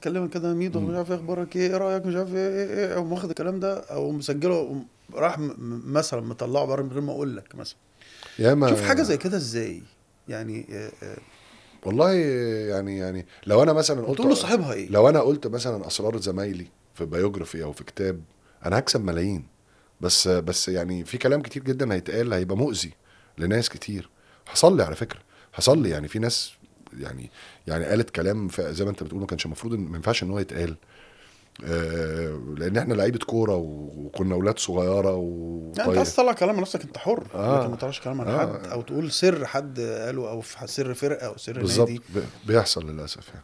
تكلمك كده ميدو مش عارف إيه، اخبارك إيه؟, ايه رايك مش عارف ايه ايه ايه اقوم واخد الكلام ده او مسجله راح مثلا مطلعه بره من غير ما اقول لك مثلا ياما شوف حاجه زي كده ازاي يعني آه آه والله يعني يعني لو انا مثلا قلت تقول لصاحبها ايه لو انا قلت مثلا اسرار زمايلي في بايوجرافي او في كتاب انا هكسب ملايين بس بس يعني في كلام كتير جدا هيتقال هيبقى مؤذي لناس كتير حصل لي على فكره حصل لي يعني في ناس يعني يعني قالت كلام زي ما انت بتقول ما كانش المفروض ما ينفعش ان هو يتقال آه، لان احنا لعيبه كوره وكنا اولاد صغيره و يعني انت عايز طيب. تطلع كلام من نفسك انت حر آه. لكن ما تطلعش كلام عن آه. حد او تقول سر حد قاله او في سر فرقه او سر بالظبط بيحصل للاسف يعني